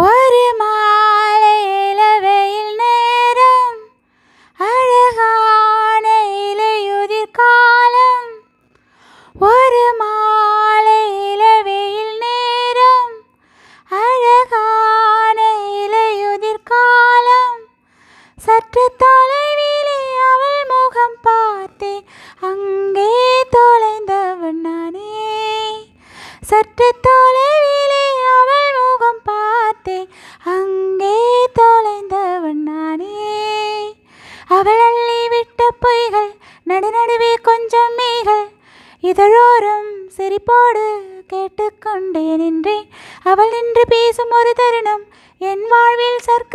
ஒரு மாலை இளவையில் நேரம் அழகான இலையுதிர் காலம் ஒரு மாலை இளவையில் நேரம் அழகான இலையுதிர் காலம் சற்று தொலைவிலே அவள் முகம் பார்த்தேன் அங்கே தொலைந்தவன் நானே சற்று தொலை நடுநடுவே கொஞ்சம் மேகல் இதழோரும் சிரிப்போடு கேட்டுக்கொண்டே நின்றேன் அவள் நின்று பேசும் ஒரு தருணம் என் வாழ்வில் சர்க்க